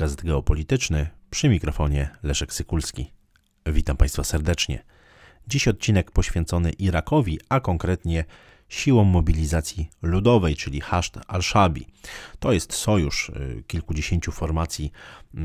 podcast geopolityczny przy mikrofonie Leszek Sykulski. Witam Państwa serdecznie. Dziś odcinek poświęcony Irakowi, a konkretnie siłom mobilizacji ludowej, czyli Haszt al-Shabi. To jest sojusz y, kilkudziesięciu formacji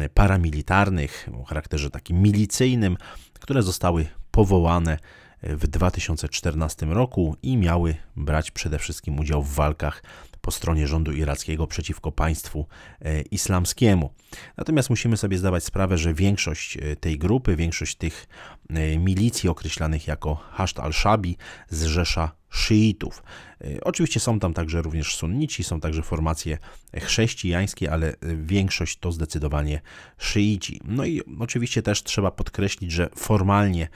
y, paramilitarnych o charakterze takim milicyjnym, które zostały powołane y, w 2014 roku i miały brać przede wszystkim udział w walkach po stronie rządu irackiego przeciwko państwu e, islamskiemu. Natomiast musimy sobie zdawać sprawę, że większość e, tej grupy, większość tych e, milicji określanych jako Haszt al-Shabi zrzesza szyitów. Oczywiście są tam także również sunnici, są także formacje chrześcijańskie, ale większość to zdecydowanie szyici. No i oczywiście też trzeba podkreślić, że formalnie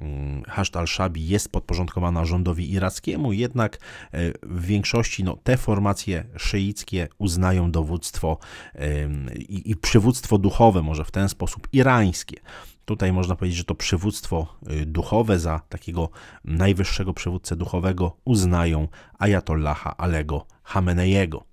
Mm, Hasht al-Shabi jest podporządkowana rządowi irackiemu, jednak e, w większości no, te formacje szyickie uznają dowództwo i, i przywództwo duchowe, może w ten sposób, irańskie. Tutaj można powiedzieć, że to przywództwo y, duchowe za takiego najwyższego przywódcę duchowego uznają Ayatollaha Alego Hameneiego.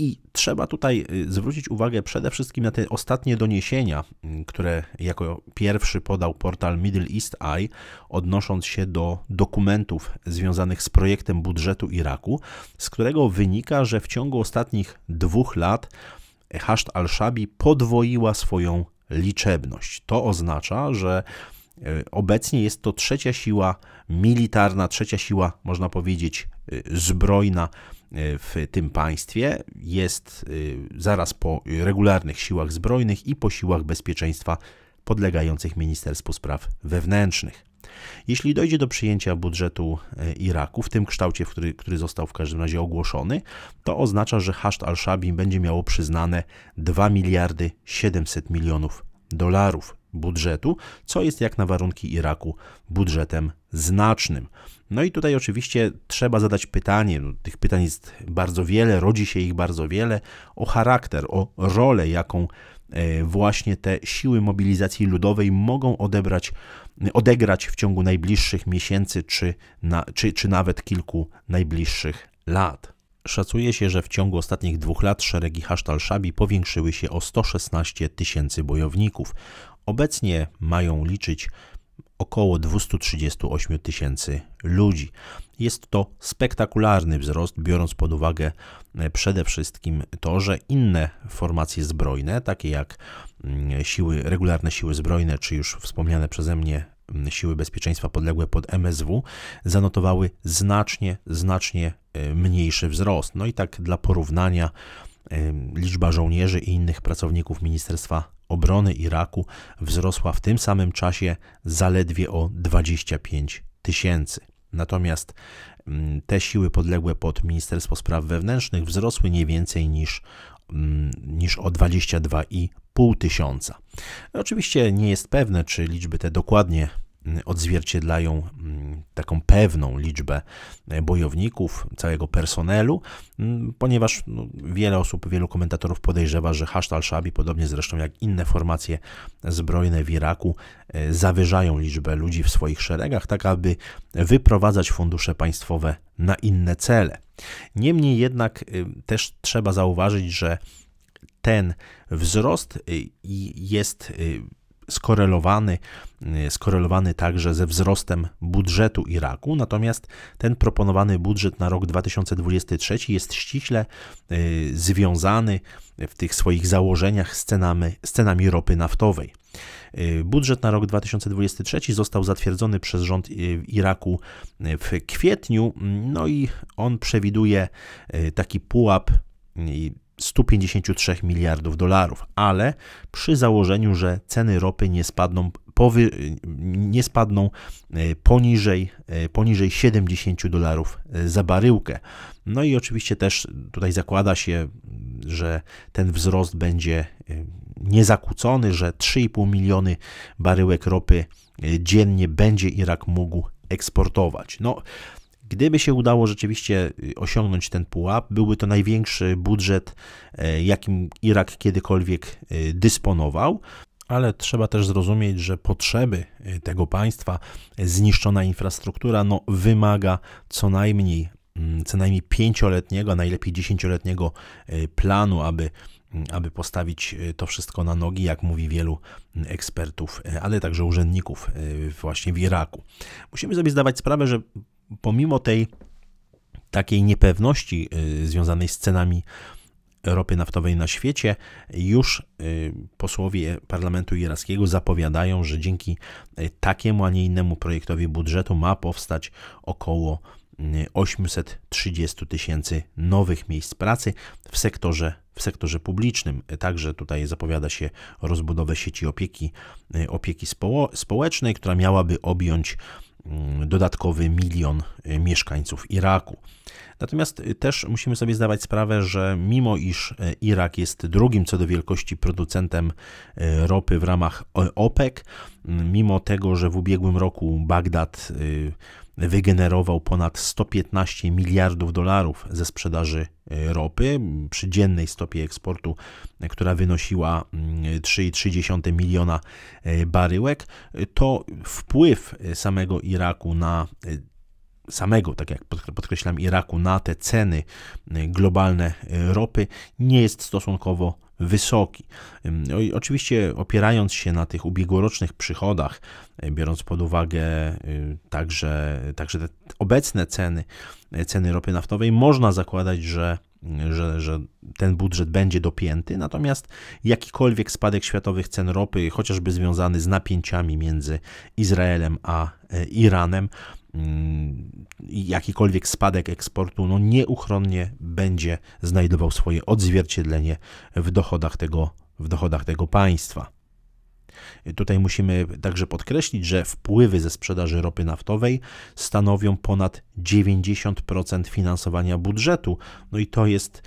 I trzeba tutaj y, zwrócić uwagę przede wszystkim na te ostatnie doniesienia, które jako pierwszy podał portal Middle East Eye, odnosząc się do dokumentów związanych z projektem budżetu Iraku, z którego wynika, że w ciągu ostatnich dwóch lat Haszt al-Shabi podwoiła swoją liczebność. To oznacza, że y, Obecnie jest to trzecia siła militarna, trzecia siła, można powiedzieć, y, zbrojna w tym państwie jest y, zaraz po regularnych siłach zbrojnych i po siłach bezpieczeństwa podlegających Ministerstwu Spraw Wewnętrznych. Jeśli dojdzie do przyjęcia budżetu y, Iraku w tym kształcie, w który, który został w każdym razie ogłoszony, to oznacza, że Haszt al-Shabi będzie miało przyznane 2 miliardy 700 milionów dolarów budżetu, co jest jak na warunki Iraku budżetem znacznym. No i tutaj oczywiście trzeba zadać pytanie, no, tych pytań jest bardzo wiele, rodzi się ich bardzo wiele, o charakter, o rolę, jaką e, właśnie te siły mobilizacji ludowej mogą odebrać, e, odegrać w ciągu najbliższych miesięcy czy, na, czy, czy nawet kilku najbliższych lat. Szacuje się, że w ciągu ostatnich dwóch lat szeregi Hasztal-Szabi powiększyły się o 116 tysięcy bojowników. Obecnie mają liczyć około 238 tysięcy ludzi. Jest to spektakularny wzrost, biorąc pod uwagę e, przede wszystkim to, że inne formacje zbrojne, takie jak mm, siły, regularne siły zbrojne, czy już wspomniane przeze mnie mm, siły bezpieczeństwa podległe pod MSW, zanotowały znacznie, znacznie Y, mniejszy wzrost. No i tak dla porównania y, liczba żołnierzy i innych pracowników Ministerstwa Obrony Iraku wzrosła w tym samym czasie zaledwie o 25 tysięcy. Natomiast mm, te siły podległe pod Ministerstwo Spraw Wewnętrznych wzrosły nie więcej niż, mm, niż o 22,5 tysiąca. Oczywiście nie jest pewne, czy liczby te dokładnie odzwierciedlają mm, taką pewną liczbę e, bojowników, całego personelu, mm, ponieważ no, wiele osób, wielu komentatorów podejrzewa, że Hasht al-Shabi, podobnie zresztą jak inne formacje zbrojne w Iraku, e, zawyżają liczbę ludzi w swoich szeregach, tak aby wyprowadzać fundusze państwowe na inne cele. Niemniej jednak e, też trzeba zauważyć, że ten wzrost jest skorelowany, y, skorelowany także ze wzrostem budżetu Iraku, natomiast ten proponowany budżet na rok 2023 jest ściśle y, związany w tych swoich założeniach z cenami, z cenami ropy naftowej. Y, budżet na rok 2023 został zatwierdzony przez rząd Iraku w kwietniu, no i on przewiduje taki pułap 153 miliardów dolarów, ale przy założeniu, że ceny ropy nie spadną, powy, nie spadną e, poniżej, e, poniżej 70 dolarów e, za baryłkę. No i oczywiście też tutaj zakłada się, że ten wzrost będzie niezakłócony, że 3,5 miliony baryłek ropy dziennie będzie Irak mógł eksportować. No, Gdyby się udało rzeczywiście y, osiągnąć ten pułap, byłby to największy budżet, e, jakim Irak kiedykolwiek e, dysponował ale trzeba też zrozumieć, że potrzeby e, tego państwa, zniszczona infrastruktura, no, wymaga co najmniej, mm, co najmniej pięcioletniego, a najlepiej dziesięcioletniego planu, aby, mm, aby postawić to wszystko na nogi, jak mówi wielu mm, ekspertów, ale także urzędników właśnie w Iraku. Musimy sobie zdawać sprawę, że pomimo tej takiej niepewności y, związanej z cenami ropy naftowej na świecie, już y, posłowie parlamentu irackiego zapowiadają, że dzięki y, takiemu, a nie innemu projektowi budżetu ma powstać około 830 tysięcy nowych miejsc pracy w sektorze, w sektorze publicznym. Także tutaj zapowiada się rozbudowę sieci opieki, opieki społecznej, która miałaby objąć Mm, dodatkowy milion y, mieszkańców Iraku. Natomiast y, też musimy sobie zdawać sprawę, że mimo iż y, Irak jest drugim co do wielkości producentem ropy w ramach OPEC, mm, mimo tego, że w ubiegłym roku Bagdad wygenerował ponad 115 miliardów dolarów ze sprzedaży e, ropy przy dziennej stopie eksportu, e, która wynosiła 3,3 mm, miliona e, baryłek, to wpływ samego Iraku na samego, tak jak podkreślam, Iraku na te ceny globalne ropy nie jest stosunkowo wysoki. No oczywiście opierając się na tych ubiegłorocznych przychodach, e, biorąc pod uwagę y, także, także te obecne ceny, e, ceny ropy naftowej, można zakładać, że y, że, że, ten budżet będzie dopięty, natomiast jakikolwiek spadek światowych cen ropy, chociażby związany z napięciami między Izraelem a e, Iranem, Mm, jakikolwiek spadek eksportu no nieuchronnie będzie znajdował swoje odzwierciedlenie w dochodach tego, w dochodach tego państwa. Tutaj musimy także podkreślić, że wpływy ze sprzedaży ropy naftowej stanowią ponad 90% finansowania budżetu. No i to jest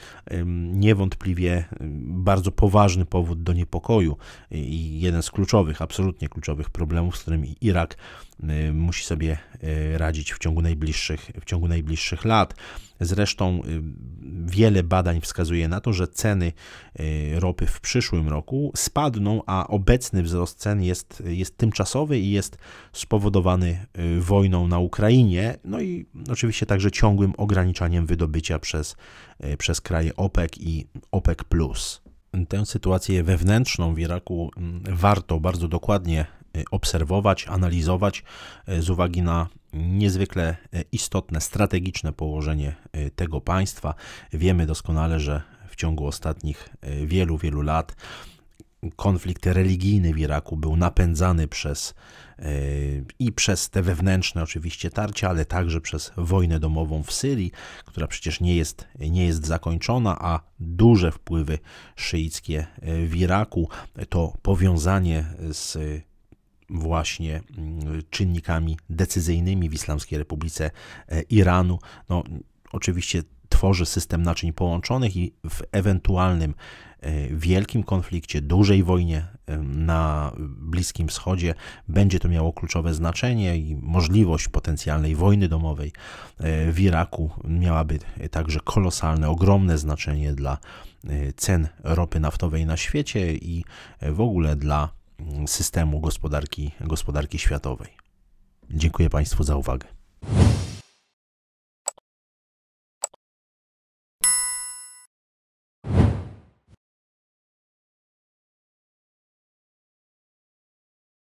niewątpliwie bardzo poważny powód do niepokoju i jeden z kluczowych, absolutnie kluczowych problemów, z którymi Irak musi sobie e, radzić w ciągu najbliższych, w ciągu najbliższych lat. Zresztą Wiele badań wskazuje na to, że ceny y, ropy w przyszłym roku spadną, a obecny wzrost cen jest, jest tymczasowy i jest spowodowany y, wojną na Ukrainie, no i oczywiście także ciągłym ograniczaniem wydobycia przez, y, przez kraje OPEC i OPEC. Tę sytuację wewnętrzną w Iraku mm, warto bardzo dokładnie Y, obserwować, analizować y, z uwagi na niezwykle y, istotne, strategiczne położenie tego państwa. Wiemy doskonale, że w ciągu ostatnich wielu, wielu lat konflikt religijny w Iraku był napędzany przez i przez te wewnętrzne oczywiście tarcia, ale także przez wojnę domową w Syrii, która przecież nie jest, nie jest zakończona, a duże wpływy szyickie w Iraku, to powiązanie z właśnie mm, czynnikami decyzyjnymi w Islamskiej Republice e, Iranu. No, oczywiście tworzy system naczyń połączonych i w ewentualnym e, wielkim konflikcie, dużej wojnie na Bliskim Wschodzie będzie to miało kluczowe znaczenie i możliwość potencjalnej wojny domowej e, w Iraku miałaby także kolosalne, ogromne znaczenie dla cen ropy naftowej na świecie i w ogóle dla systemu gospodarki, gospodarki światowej. Dziękuję Państwu za uwagę.